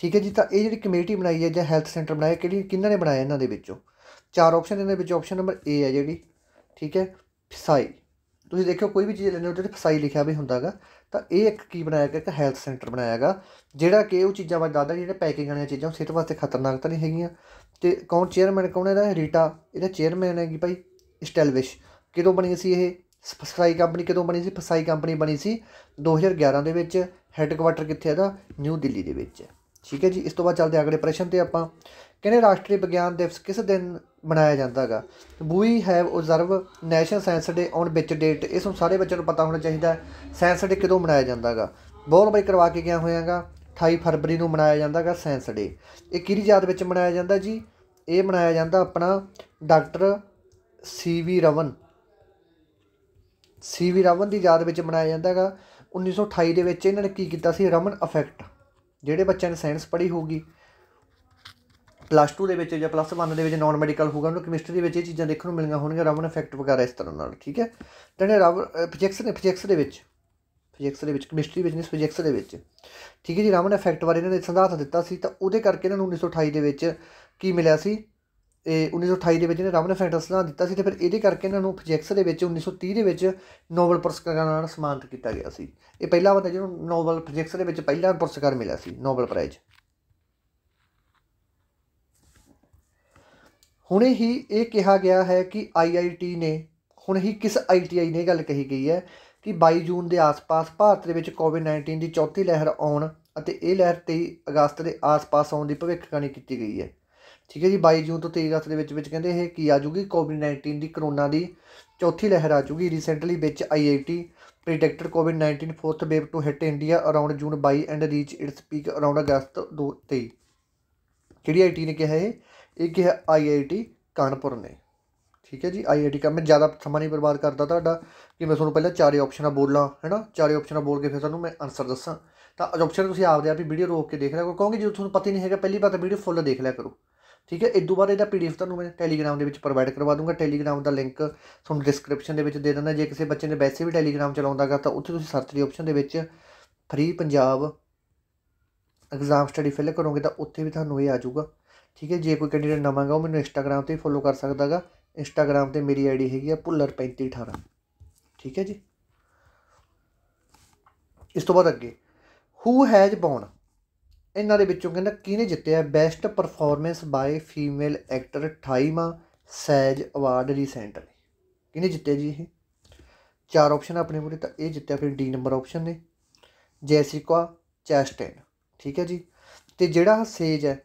ਠੀਕ ਹੈ ਜੀ ਤਾਂ ਇਹ ਜਿਹੜੀ ਕਮੇਟੀ ਬਣਾਈ ਹੈ ਜਾਂ ਹੈਲਥ ਸੈਂਟਰ ਬਣਾਇਆ ਕਿਹੜੀ ਕਿਹਨਾਂ ਨੇ ਬਣਾਇਆ ਇਹਨਾਂ ਦੇ ਵਿੱਚੋਂ ਚਾਰ ਆਪਸ਼ਨ ਇਹਨਾਂ ਵਿੱਚ ਆਪਸ਼ਨ ਨੰਬਰ ਏ ਹੈ ਜਿਹੜੀ ਠੀਕ ਹੈ ਫਸਾਈ ਤੁਸੀਂ ਦੇਖਿਓ ਕੋਈ ਵੀ ਚੀਜ਼ ਲੈਣੇ ਉਹਦੇ ਤੇ ਫਸਾਈ ਲਿਖਿਆ ਵੀ ਹੁੰਦਾਗਾ ਤਾਂ ਇਹ ਇੱਕ ਕੀ ਬਣਾਇਆ ਗਿਆ ਇੱਕ ਹੈਲਥ ਸੈਂਟਰ ਬਣਾਇਆ ਗਿਆ ਜਿਹੜਾ ਕਿ ਉਹ ਚੀਜ਼ਾਂ ਬਾਰੇ ਦਾਦਾ ਜਿਹੜੇ ਪੈਕਿੰਗ ਵਾਲੀਆਂ ਚੀਜ਼ਾਂ ਸਿਹਤ ਵਾਸਤੇ ਖਤਰਨਾਕ ਤਾਂ ਨਹੀਂ ਹੈਗੀਆਂ ਤੇ ਕੌਣ ਚੇਅਰਮੈਨ ਕੌਣ ਇਹਦਾ ਰੀਟਾ ਇਹਦਾ ਚੇਅਰਮੈਨ ਹੈਗੀ ਭਾਈ ਸਟੈਲਵਿਸ਼ ਕਿਦੋਂ ਬਣੀ ਸੀ ਇਹ ਫਸਾਈ ਕੰਪਨੀ ਕਿਦੋਂ ਬਣੀ ਸੀ ਫਸਾਈ ਕੰਪਨੀ ਬਣੀ ਸੀ 2011 ਦੇ ਵਿੱਚ ਹੈੱਡ ਕੁਆਟਰ ਕਿੱਥੇ ਹੈ ਦਾ ਨਿਊ ਦਿੱਲੀ ਦੇ ਵਿੱਚ ਠੀਕ ਹੈ ਜੀ ਇਸ ਤੋਂ ਬਾਅਦ ਚੱਲਦੇ ਅਗਲੇ ਪ੍ਰਸ਼ਨ ਤੇ ਆਪਾਂ ਕਹਿੰਦੇ ਰਾਸ਼ਟਰੀ ਵਿਗਿਆਨ ਦਿਵਸ ਕਿਸ ਦਿਨ ਮਨਾਇਆ ਜਾਂਦਾ ਹੈਗਾ we have observe national science day on which date ਇਸ ਨੂੰ ਸਾਰੇ ਬੱਚਿਆਂ ਨੂੰ ਪਤਾ ਹੋਣਾ ਚਾਹੀਦਾ ਸਾਇੰਸ ਡੇ ਕਦੋਂ ਮਨਾਇਆ ਜਾਂਦਾ ਹੈਗਾ ਬਹੁਤ ਬਈ ਕਰਵਾ ਕੇ ਗਿਆ ਹੋਇਆਗਾ 28 ਫਰਵਰੀ ਨੂੰ ਮਨਾਇਆ ਜਾਂਦਾ ਹੈਗਾ ਸਾਇੰਸ ਡੇ ਇਹ ਕਿਹੜੀ ਯਾਦ ਵਿੱਚ ਮਨਾਇਆ ਜਾਂਦਾ ਜੀ ਇਹ ਮਨਾਇਆ ਜਾਂਦਾ ਆਪਣਾ ਡਾਕਟਰ ਸੀ ਵੀ ਰਵਨ ਸੀ ਵੀ ਰਵਨ ਦੀ ਯਾਦ ਵਿੱਚ ਮਨਾਇਆ ਜਾਂਦਾ ਹੈਗਾ 1928 ਦੇ ਵਿੱਚ ਇਹਨਾਂ ਨੇ ਕੀ ਕੀਤਾ ਸੀ ਰਮਨ ਇਫੈਕਟ ਜਿਹੜੇ ਬੱਚਿਆਂ ਨੇ ਸਾਇੰਸ ਪੜ੍ਹੀ ਹੋਊਗੀ ਪਲੱਸ 2 ਦੇ ਵਿੱਚ ਜਾਂ ਪਲੱਸ 1 ਦੇ ਵਿੱਚ ਨਾਨ ਮੈਡੀਕਲ ਹੋਊਗਾ ਉਹਨੂੰ ਕੈਮਿਸਟਰੀ ਦੇ ਵਿੱਚ ਇਹ ਚੀਜ਼ਾਂ ਦੇਖਣ ਨੂੰ ਮਿਲੀਆਂ ਹੋਣਗੀਆਂ ਰਮਨ ਇਫੈਕਟ ਵਗੈਰਾ ਇਸ ਤਰ੍ਹਾਂ ਨਾਲ ਠੀਕ ਹੈ ਜਿਹੜੇ ਰਬ ਫਿਜ਼ਿਕਸ ਨੇ ਫਿਜ਼ਿਕਸ ਦੇ ਵਿੱਚ ਫਿਜ਼ਿਕਸ ਦੇ ਵਿੱਚ ਕੈਮਿਸਟਰੀ ਵਿੱਚ ਨਹੀਂ ਫਿਜ਼ਿਕਸ ਦੇ ਵਿੱਚ ਠੀਕ ਹੈ ਜੀ ਰਮਨ ਇਫੈਕਟ ਬਾਰੇ ਇਹਨਾਂ ਨੇ ਸੰਧਾਤ ਦਿੱਤਾ ਸੀ ਤਾਂ ਉਹਦੇ ਕਰਕੇ ਇਹਨਾਂ ਨੂੰ 1928 ਦੇ ਵਿੱਚ ਕੀ ਮਿਲਿਆ ਸੀ ਇਹ 1928 ਦੇ ਵਿੱਚ ਇਹਨਾਂ ਰਮਨ ਇਫੈਕਟ ਸੰਧਾਤ ਦਿੱਤਾ ਸੀ ਤੇ ਫਿਰ ਇਹਦੇ ਕਰਕੇ ਇਹਨਾਂ ਨੂੰ ਫਿਜ਼ਿਕਸ ਦੇ ਵਿੱਚ 1930 ਦੇ ਵਿੱਚ ਨੋਬਲ ਪੁਰਸਕਾਰ ਨਾਲ ਸਨਮਾਨਿਤ ਕੀਤਾ ਗਿਆ ਸੀ ਇਹ ਪਹਿਲਾ ਬੰਦਾ ਜਿਹਨੂੰ ਨੋਬਲ ਫਿਜ਼ਿਕਸ ਦੇ ਵਿੱਚ ਪਹਿਲਾ ਪੁਰਸਕਾਰ ਮਿਲਿਆ ਸੀ ਨੋਬਲ ਪ੍ਰਾਈਜ਼ ਹੁਣੇ ਹੀ ਇਹ ਕਿਹਾ ਗਿਆ ਹੈ ਕਿ ਆਈਆਈਟੀ ਨੇ ਹੁਣ ਹੀ ਕਿਸ ਆਈਟੀਆਈ ਨੇ ਗੱਲ ਕਹੀ ਗਈ ਹੈ ਕਿ 22 ਜੂਨ ਦੇ ਆਸ-ਪਾਸ ਭਾਰਤ ਦੇ ਵਿੱਚ ਕੋਵਿਡ-19 ਦੀ ਚੌਥੀ ਲਹਿਰ ਆਉਣ ਅਤੇ ਇਹ ਲਹਿਰ 23 ਅਗਸਤ ਦੇ ਆਸ-ਪਾਸ ਆਉਣ ਦੀ ਭਵਿੱਖਬਾਣੀ ਕੀਤੀ ਗਈ ਹੈ ਠੀਕ ਹੈ ਜੀ 22 ਜੂਨ ਤੋਂ 23 ਅਗਸਤ ਦੇ ਵਿੱਚ ਵਿੱਚ ਕਹਿੰਦੇ ਇਹ ਕੀ ਆ ਜੂਗੀ ਕੋਵਿਡ-19 ਦੀ ਕਰੋਨਾ ਦੀ ਚੌਥੀ ਲਹਿਰ ਆ ਜੂਗੀ ਰੀਸੈਂਟਲੀ ਵਿੱਚ IIT predicted Covid fourth wave to hit India around June 22 and reach its peak around August 23 ਜਿਹੜੀ ਆਈਟੀ ਨੇ ਕਿਹਾ ਹੈ ਇੱਕ ਹੈ ਆਈਆਈਟੀ ਕਾਨਪੁਰ ਨੇ ਠੀਕ ਹੈ ਜੀ ਆਈਆਈਟੀ ਕਾ ਮੈਂ ਜ਼ਿਆਦਾ ਸਮਾਂ ਨਹੀਂ ਬਰਬਾਦ ਕਰਦਾ ਤੁਹਾਡਾ ਕਿ ਮੈਂ ਤੁਹਾਨੂੰ ਪਹਿਲਾਂ ਚਾਰੇ ਆਪਸ਼ਨਾਂ ਬੋਲਾਂ ਹੈਨਾ ਚਾਰੇ ਆਪਸ਼ਨਾਂ ਬੋਲ ਕੇ ਫਿਰ ਤੁਹਾਨੂੰ ਮੈਂ ਆਨਸਰ ਦੱਸਾਂ ਤਾਂ ਆਪਸ਼ਨ ਤੁਸੀਂ ਆਪਦੇ ਆਪ ਹੀ ਵੀਡੀਓ ਰੋਕ ਕੇ ਦੇਖ ਲਿਆ ਕਰੋ ਕਿਉਂਕਿ ਜੇ ਤੁਹਾਨੂੰ ਪਤਾ ਨਹੀਂ ਹੈਗਾ ਪਹਿਲੀ ਵਾਰ ਤਾਂ ਵੀਡੀਓ ਫੁੱਲ ਦੇਖ ਲਿਆ ਕਰੋ ਠੀਕ ਹੈ ਇਸ ਤੋਂ ਬਾਅਦ ਇਹਦਾ ਪੀਡੀਐਫ ਤੁਹਾਨੂੰ ਮੈਂ ਟੈਲੀਗ੍ਰਾਮ ਦੇ ਵਿੱਚ ਪ੍ਰੋਵਾਈਡ ਕਰਵਾ ਦੂੰਗਾ ਟੈਲੀਗ੍ਰਾਮ ਦਾ ਲਿੰਕ ਤੁਹਾਨੂੰ ਡਿਸਕ੍ਰਿਪਸ਼ਨ ਦੇ ਵਿੱਚ ਦੇ ਦਿੰਦਾ ਜੇ ਕਿਸੇ ਬੱਚੇ ਨੇ ਵੈਸੇ ਵੀ ਟੈਲੀਗ੍ਰਾਮ ਚਲਾਉਂਦਾਗਾ ਤਾਂ ਉੱਥੇ ਤੁਸੀਂ ਸਰਚ ਦੀ ਆਪਸ਼ਨ ਦੇ ਵਿੱਚ free Punjab exam study fill ਕਰੋਗੇ ਤਾਂ ਉੱਥੇ ਵੀ ਤੁਹਾਨੂੰ ਇਹ ਆ ਜਾਊਗਾ ਠੀਕ ਹੈ ਜੇ ਕੋਈ ਕੈਂਡੀਡੇਟ ਨਵਾਂ ਗਾ ਉਹ ਮੈਨੂੰ ਇੰਸਟਾਗ੍ਰam ਤੇ ਫੋਲੋ ਕਰ ਸਕਦਾਗਾ ਇੰਸਟਾਗ੍ਰam ਤੇ ਮੇਰੀ ਆਈਡੀ ਹੈਗੀ ਆ 3518 ਠੀਕ ਹੈ ਜੀ ਇਸ ਤੋਂ ਬਾਅਦ ਅੱਗੇ ਹੂ ਹੈਜ਼ ਬੌਨ ਇਹਨਾਂ ਦੇ ਵਿੱਚੋਂ ਕਹਿੰਦਾ ਕਿਹਨੇ ਜਿੱਤਿਆ best performance by female actor 28ਵਾਂ ਸੈਜ ਅਵਾਰਡ ਰੀਸੈਂਟਲੀ ਕਿਹਨੇ ਜਿੱਤਿਆ ਜੀ ਇਹ ਚਾਰ ਆਪਸ਼ਨ ਆਪਣੇ ਮੂਰੇ ਤਾਂ ਇਹ ਜਿੱਤਿਆ ਫਿਰ ਡੀ ਨੰਬਰ ਆਪਸ਼ਨ ਨੇ ਜੈਸਿਕਾ ਚੈਸਟਨ ਠੀਕ ਹੈ ਜੀ ਤੇ ਜਿਹੜਾ ਸੇਜ ਹੈ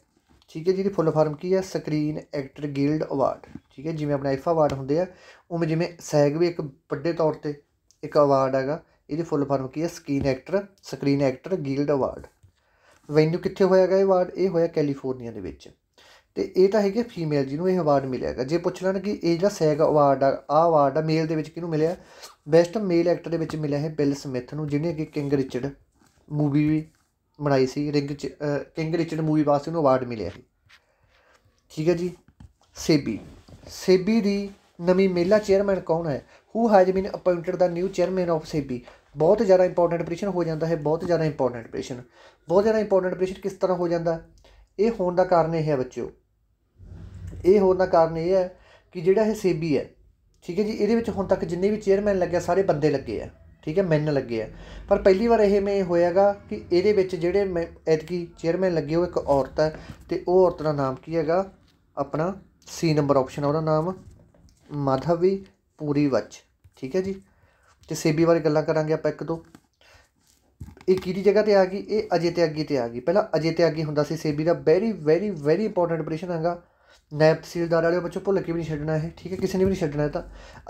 ਠੀਕ ਹੈ ਜਿਹਦੀ ਫੁੱਲ ਫਾਰਮ ਕੀ ਹੈ ਸਕਰੀਨ ਐਕਟਰ ਗਿਲਡ ਅਵਾਰਡ ਠੀਕ ਹੈ ਜਿਵੇਂ ਆਪਣੇ ਆਈਫਾ ਅਵਾਰਡ ਹੁੰਦੇ ਆ ਉਵੇਂ ਜਿਵੇਂ ਸੈਗ ਵੀ ਇੱਕ ਵੱਡੇ ਤੌਰ ਤੇ ਇੱਕ ਅਵਾਰਡ ਹੈਗਾ ਇਹਦੀ ਫੁੱਲ ਫਾਰਮ ਕੀ ਹੈ screen actor screen actor guild award venue ਕਿੱਥੇ ਹੋਇਆਗਾ ਇਹ ਅਵਾਰਡ ਇਹ ਹੋਇਆ ਕੈਲੀਫੋਰਨੀਆ ਦੇ ਵਿੱਚ ਤੇ ਇਹ ਤਾਂ ਹੈਗੇ ਫੀਮੇਲ ਜਿਹਨੂੰ ਇਹ ਅਵਾਰਡ ਮਿਲਿਆਗਾ ਜੇ ਪੁੱਛ ਲੈਣ ਕਿ ਇਹ ਜਿਹੜਾ ਸੈਗ ਅਵਾਰਡ ਆ ਆ ਅਵਾਰਡ ਆ ਮੇਲ ਦੇ ਵਿੱਚ ਕਿਹਨੂੰ ਮਿਲਿਆ ਬੈਸਟ ਮੇਲ ਐਕਟਰ ਦੇ ਵਿੱਚ ਮਿਲਿਆ ਹੈ ਬਿਲ ਸਮਿਥ ਨੂੰ ਜਿਹਨੇ ਕਿ ਕਿੰਗ ਰਿਚਰਡ ਮੂਵੀ ਬਣਾਈ ਸੀ ਰਿੰਗ ਕਿੰਗ ਰਿਚਰਡ ਮੂਵੀ ਵਾਸਤੇ ਉਹਨੂੰ ਅਵਾਰਡ ਮਿਲਿਆ ਸੀ ਠੀਕ ਹੈ ਜੀ ਸੇਬੀ ਸੇਬੀ ਦੀ ਨਵੀਂ ਮੇਲਾ ਚੇਅਰਮੈਨ ਕੌਣ ਹੈ who has been appointed the new chairman of SEBI ਬਹੁਤ ਜ਼ਿਆਦਾ ਇੰਪੋਰਟੈਂਟ ਪ੍ਰੈਸ਼ਨ ਹੋ ਜਾਂਦਾ ਹੈ ਬਹੁਤ ਜ਼ਿਆਦਾ ਇੰਪੋਰਟੈਂਟ ਪ੍ਰੈਸ਼ਨ ਬਹੁਤ ਜ਼ਿਆਦਾ ਇੰਪੋਰਟੈਂਟ ਪ੍ਰੈਸ਼ਨ ਕਿਸ ਤਰ੍ਹਾਂ ਹੋ ਜਾਂਦਾ ਇਹ ਹੋਣ ਦਾ ਕਾਰਨ ਇਹ ਹੈ ਬੱਚਿਓ ਇਹ ਹੋਣ ਦਾ ਕਾਰਨ ਇਹ ਹੈ ਕਿ ਜਿਹੜਾ ਇਹ ਸੇਬੀ ਹੈ ਠੀਕ ਹੈ ਜੀ ਇਹਦੇ ਵਿੱਚ ਹੁਣ ਤੱਕ ਜਿੰਨੇ ਵੀ ਚੇਅਰਮੈਨ ਲੱਗੇ ਸਾਰੇ ਬੰਦੇ ਲੱਗੇ ਆ ਠੀਕ ਹੈ ਮੈਨ ਲੱਗੇ ਆ ਪਰ ਪਹਿਲੀ ਵਾਰ ਇਹ ਮੈਂ ਹੋਇਆਗਾ ਕਿ ਇਹਦੇ ਵਿੱਚ ਜਿਹੜੇ ਮੈਂ ਐਤਕੀ ਚੇਅਰਮੈਨ ਲੱਗੇ ਉਹ ਇੱਕ ਔਰਤ ਹੈ ਤੇ ਉਹ ਔਰਤ ਦਾ ਨਾਮ ਕੀ ਹੈਗਾ ਆਪਣਾ ਸੀ ਨੰਬਰ ਆਪਸ਼ਨ ਉਹਦਾ ਨਾਮ ਮਾਧਵੀ ਪੂਰੀ ਵਚ ਠੀਕ ਹੈ ਜੀ ਤੇ ਸੇਬੀ ਬਾਰੇ ਗੱਲਾਂ ਕਰਾਂਗੇ ਆਪਾਂ ਇੱਕ ਦੋ ਇਹ ਕਿਹਦੀ ਜਗ੍ਹਾ ਤੇ ਆ ਗਈ ਇਹ ਅਜੇ ਤੇ ਅੱਗੇ ਤੇ ਆ ਗਈ ਪਹਿਲਾਂ ਅਜੇ ਤੇ ਅੱਗੇ ਹੁੰਦਾ ਸੀ ਸੇਬੀ ਦਾ very very very important operation ਹੈਗਾ ਨਾਇਬ ਸੀਲਦਾਰ ਵਾਲਿਓ ਬੱਚੋ ਭੁੱਲ ਕੇ ਵੀ ਨਹੀਂ ਛੱਡਣਾ ਇਹ ਠੀਕ ਹੈ ਕਿਸੇ ਨੇ ਵੀ ਨਹੀਂ ਛੱਡਣਾ ਤਾਂ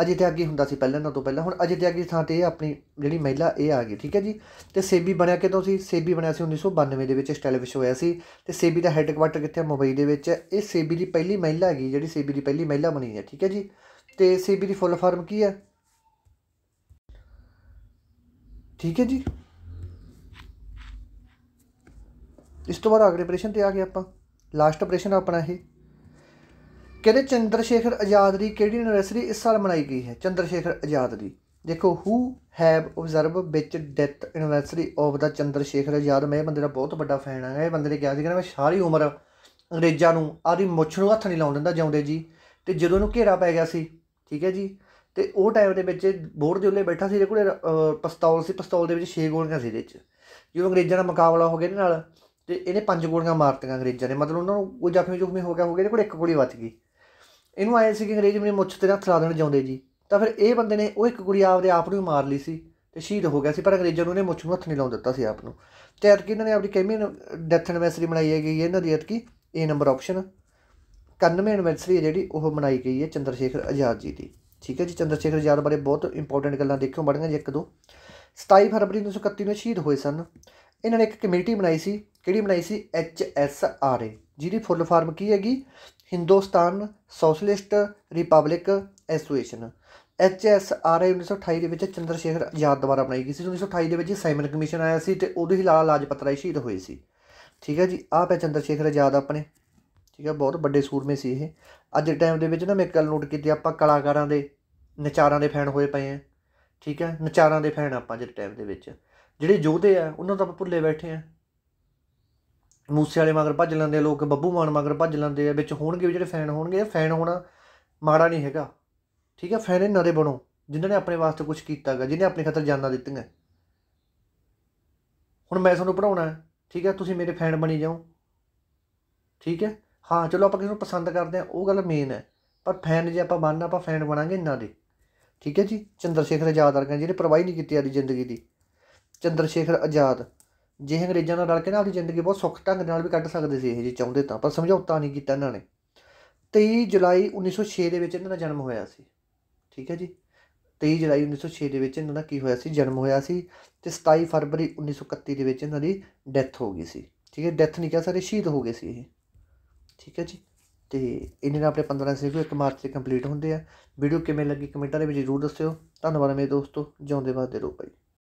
ਅਜੇ ਤੇ ਅੱਗੇ ਹੁੰਦਾ ਸੀ ਪਹਿਲਾਂ ਨਾ ਤੋਂ ਪਹਿਲਾਂ ਹੁਣ ਅਜੇ ਤੇ ਅੱਗੇ ਥਾਂ ਤੇ ਇਹ ਆਪਣੀ ਜਿਹੜੀ ਮਹਿਲਾ ਇਹ ਆ ਗਈ ਠੀਕ ਹੈ ਜੀ ਤੇ ਸੇਬੀ ਬਣਿਆ ਕਿਦੋਂ ਸੀ ਸੇਬੀ ਬਣਿਆ ਸੀ 1992 ਦੇ ਵਿੱਚ ਸਟੈਲਵਿਸ਼ ਹੋਇਆ ਸੀ ਤੇ ਸੇਬੀ ਦਾ ਕੁਆਟਰ ਕਿੱਥੇ ਮੁੰਬਈ ਦੇ ਵਿੱਚ ਇਹ ਸੇਬੀ ਦੀ ਪਹਿਲੀ ਮਹਿਲਾ ਹੈਗੀ ਜਿਹੜੀ ਸੇਬੀ ਦੀ ਪਹਿਲੀ ਮਹਿਲਾ ਬਣੀ ਹੈ ਠੀਕ ਹੈ ਜੀ ਤੇ ਸੇਬੀ ਦੀ ਫੁੱਲ ਫਾਰਮ ਕੀ ਹੈ ਠੀਕ ਹੈ ਜੀ ਇਸ ਤੋਂ ਬਾਅਦ ਅਗਲੇ ਪ੍ਰਸ਼ਨ ਤੇ ਆ ਗਏ ਆਪਾਂ ਲਾਸਟ ਆਪਰੇਸ਼ਨ ਆਪਣਾ ਇਹ ਕਿਹੜੇ ਚੰਦਰ ਸ਼ੇਖਰ ਆਜ਼ਾਦ ਦੀ ਕਿਹੜੀ ਐਨਵਰਸਰੀ ਇਸ ਸਾਲ ਮਨਾਈ ਗਈ ਹੈ ਚੰਦਰ ਸ਼ੇਖਰ ਆਜ਼ਾਦ ਦੀ ਦੇਖੋ ਹੂ ਹੈਵ ਆਬਜ਼ਰਵ ਵਿੱਚ death anniversary of the Chandra Shekhar Azad ਮੈਂ ਬੰਦੇ ਦਾ ਬਹੁਤ ਵੱਡਾ ਫੈਨ ਆ ਇਹ ਬੰਦੇ ਨੇ ਕਿਹਾ ਸੀ ਕਿ ਮੈਂ ਸਾਰੀ ਉਮਰ ਅੰਗਰੇਜ਼ਾਂ ਨੂੰ ਆਦੀ ਮੁੱਛ ਨੂੰ ਹੱਥ ਨਹੀਂ ਲਾਉਣ ਦਿੰਦਾ ਜਿਉਂਦੇ ਜੀ ਤੇ ਜਦੋਂ ਉਹਨੂੰ ਘੇਰਾ ਪੈ ਗਿਆ ਸੀ ਠੀਕ ਹੈ ਜੀ ਤੇ ਉਹ ਟਾਈਮ ਦੇ ਵਿੱਚ ਬੋਰਡ ਦੇ ਉੱਲੇ ਬੈਠਾ ਸੀ ਜਿਹੜੇ ਕੋਲੇ ਪਿਸਤੌਲ ਸੀ ਪਿਸਤੌਲ ਦੇ ਵਿੱਚ 6 ਗੋਲੀਆਂ ਸੀ ਦੇ ਵਿੱਚ ਜਦੋਂ ਅੰਗਰੇਜ਼ਾਂ ਦਾ ਮੁਕਾਬਲਾ ਹੋ ਗਿਆ ਇਹਦੇ ਨਾਲ ਤੇ ਇਹਨੇ 5 ਗੋਲੀਆਂ ਮਾਰਤੀਆਂ ਅੰਗਰੇਜ਼ਾਂ ਨੇ ਮਤਲਬ ਉਹਨਾਂ ਨੂੰ ਕੋਈ ਜ਼ਖਮੀ ਜ਼ਖਮੀ ਹੋ ਗਿਆ ਹੋ ਗਿਆ ਇਹਦੇ ਕੋਲ ਇੱਕ ਗੋਲੀ ਵੱਜ ਗਈ ਇਹਨੂੰ ਆਏ ਸੀ ਕਿ ਅੰਗਰੇਜ਼ ਮੇਰੀ ਮੁੱਛ ਤੇ ਹੱਥ ਲਾ ਦੇਣ ਜਾਂਦੇ ਜੀ ਤਾਂ ਫਿਰ ਇਹ ਬੰਦੇ ਨੇ ਉਹ ਇੱਕ ਕੁੜੀ ਆਪਦੇ ਆਪ ਨੂੰ ਮਾਰ ਲਈ ਸੀ ਤੇ ਸ਼ਹੀਦ ਹੋ ਗਿਆ ਸੀ ਪਰ ਅੰਗਰੇਜ਼ਾਂ ਨੂੰ ਇਹਨੇ ਮੁੱਛ ਨੂੰ ਹੱਥ ਨਹੀਂ ਲਾਉਣ ਦਿੱਤਾ ਸੀ ਆਪ ਨੂੰ ਤੇ ਐਤਕੀ ਇਹਨਾਂ ਨੇ ਆਪਣੀ ਕੈਮੀ ਡੈਥ ਐਨਵਰਸਰੀ ਮਨਾਈ ਹੈਗੀ ਇਹਨਾਂ ਦੀ ਐਤਕੀ ਏ ਨੰਬਰ ਆਪਸ਼ਨ 91 ਐਨਵਰਸਰੀ ਜਿਹੜੀ ਉਹ ਮਨਾਈ ਗਈ ਹੈ ਚੰਦਰ ਸ਼ੇਖਰ ਆਜ਼ਾਦ ਜੀ ਦੀ ਠੀਕ ਹੈ ਜੀ ਚੰਦਰ ਸ਼ੇਖਰ ਆਜ਼ਾਦ ਬਾਰੇ ਬਹੁਤ ਇੰਪੋਰਟੈਂਟ ਗੱਲਾਂ ਦੇਖਿਓ ਬੜੀਆਂ ਜੀ ਇੱਕ ਦੋ 27 ਫਰਵਰੀ 1931 ਨੂੰ ਸ਼ਹੀਦ ਹੋਏ ਸਨ ਇਹਨਾਂ ਨੇ ਇੱਕ ਕਮੇਟੀ ਬਣਾਈ ਸੀ ਕਿਹੜੀ ਬਣਾਈ ਸੀ ਐਚ ਐਸ ਆਰ ਏ ਜਿਹਦੀ ਫੁੱਲ ਫਾਰਮ ਕੀ ਹੈਗੀ Hindustan socialist republic association H S R I 1928 ਦੇ ਵਿੱਚ ਚੰਦਰ ਸ਼ੇਖਰ ਆਜ਼ਾਦ ਦੁਆਰਾ ਬਣਾਈ ਗਈ ਸੀ 1928 ਦੇ ਵਿੱਚ ਸਾਈਮਨ ਕਮਿਸ਼ਨ ਆਇਆ ਸੀ ਤੇ ਉਦੋਂ ਹੀ ਲਾਲਾ ਲਾਜਪਤ ਰਾਏ ਸ਼ਹੀਦ ਹੋਏ ਸੀ ਠੀਕ ਹੈ ਜੀ ਆਹ ਪੈ ਚੰਦਰ ਸ਼ੇਖਰ ਆਜ਼ਾਦ ਆਪਣੇ ਠੀਕ ਹੈ ਬਹੁਤ ਵੱਡੇ ਸੂਰਮੇ ਸੀ ਇਹ ਅੱਜ ਦੇ ਟਾਈਮ ਦੇ ਵਿੱਚ ਨਾ ਮੈਂ ਕੱਲ ਨੋਟ ਕੀਤੀ ਆਪਾਂ ਕਲਾਕਾਰਾਂ ਦੇ ਨਚਾਰਾਂ ਦੇ ਫੈਨ ਹੋਏ ਪਏ ਆ ਠੀਕ ਹੈ ਨਚਾਰਾਂ ਦੇ ਫੈਨ ਆਪਾਂ ਅੱਜ ਦੇ ਟਾਈਮ ਦੇ ਵਿੱਚ ਜਿਹੜੇ ਯੋਧੇ ਆ ਉਹਨਾਂ ਤੋਂ ਆਪਾਂ ਭੁੱਲੇ ਬੈਠੇ ਆ ਮੂਸੇ ਵਾਲੇ ਮਗਰ ਭੱਜ ਲੈਂਦੇ ਲੋਕ ਬੱਬੂ ਮਾਨ ਮਗਰ ਭੱਜ ਲੈਂਦੇ ਆ ਵਿੱਚ ਹੋਣਗੇ ਵੀ ਜਿਹੜੇ ਫੈਨ ਹੋਣਗੇ ਫੈਨ ਹੋਣਾ ਮਾੜਾ ਨਹੀਂ ਹੈਗਾ ਠੀਕ ਹੈ ਫੈਨ ਨਰੇ ਬਣੋ ਜਿਨ੍ਹਾਂ ਨੇ ਆਪਣੇ ਵਾਸਤੇ ਕੁਝ ਕੀਤਾਗਾ ਜਿਨ੍ਹਾਂ ਨੇ ਆਪਣੇ ਖਾਤਰ ਜਾਨਾਂ ਦਿੱਤੀਆਂ ਹੁਣ ਮੈਂ ਤੁਹਾਨੂੰ ਪੜਾਉਣਾ ਠੀਕ ਹੈ ਤੁਸੀਂ ਮੇਰੇ ਫੈਨ ਬਣੀ ਜਾਓ ਠੀਕ ਹੈ ਹਾਂ ਚਲੋ ਆਪਾਂ ਕਿਸੇ ਨੂੰ ਪਸੰਦ ਕਰਦੇ ਆ ਉਹ ਗੱਲ ਮੇਨ ਹੈ ਪਰ ਫੈਨ ਜੇ ਆਪਾਂ ਬਣਨਾ ਆਪਾਂ ਫੈਨ ਬਣਾਂਗੇ ਇਹਨਾਂ ਦੇ ਠੀਕ ਹੈ ਜੀ ਚੰਦਰ ਸ਼ੇਖਰ ਆਜ਼ਾਦ ਵਰਗੇ ਜਿਹੜੇ ਪ੍ਰਵਾਹੀ ਨਹੀਂ ਕੀਤੀ ਆਦੀ ਜ਼ਿੰਦਗੀ ਦੀ ਚੰਦਰ ਸ਼ੇਖਰ ਆਜ਼ਾਦ ਜੇ ਅੰਗਰੇਜ਼ਾਂ ਨਾਲ ਰਲ ਕੇ ਨਾ ਆਪਣੀ ਜ਼ਿੰਦਗੀ ਬਹੁਤ ਸੁੱਖ ਢੰਗ ਨਾਲ ਵੀ ਕੱਟ ਸਕਦੇ ਸੀ ਇਹ ਜੇ ਚਾਹੁੰਦੇ ਤਾਂ ਪਰ ਸਮਝੌਤਾ ਨਹੀਂ ਕੀਤਾ ਇਹਨਾਂ ਨੇ 23 ਜੁਲਾਈ 1906 ਦੇ ਵਿੱਚ ਇਹਨਾਂ ਦਾ ਜਨਮ ਹੋਇਆ ਸੀ ਠੀਕ ਹੈ ਜੀ 23 ਜੁਲਾਈ 1906 ਦੇ ਵਿੱਚ ਇਹਨਾਂ ਦਾ ਕੀ ਹੋਇਆ ਸੀ ਜਨਮ ਹੋਇਆ ਸੀ ਤੇ 27 ਫਰਵਰੀ 1931 ਦੇ ਵਿੱਚ ਇਹਨਾਂ ਦੀ ਡੈਥ ਹੋ ਗਈ ਸੀ ਠੀਕ ਹੈ ਡੈਥ ਨਹੀਂ ਕਿਹਾ ਸਾਰੇ ਸ਼ਹੀਦ ਹੋ ਗਏ ਸੀ ਇਹ ਠੀਕ ਹੈ ਜੀ ਤੇ ਇਹਨਾਂ ਦਾ ਆਪਣੇ 15 ਸਿਲਵ 1 ਮਾਰਚ ਤੇ ਕੰਪਲੀਟ ਹੁੰਦੇ ਆ ਵੀਡੀਓ ਕਿਵੇਂ ਲੱਗੀ ਕਮੈਂਟਾਂ ਦੇ ਵਿੱਚ ਜ਼ਰੂਰ ਦੱਸਿਓ ਧੰਨਵਾਦ ਮੇਰੇ ਦੋਸਤੋ ਜਿਉਂਦੇ ਵਾਸਤੇ ਰੋ ਭਾਈ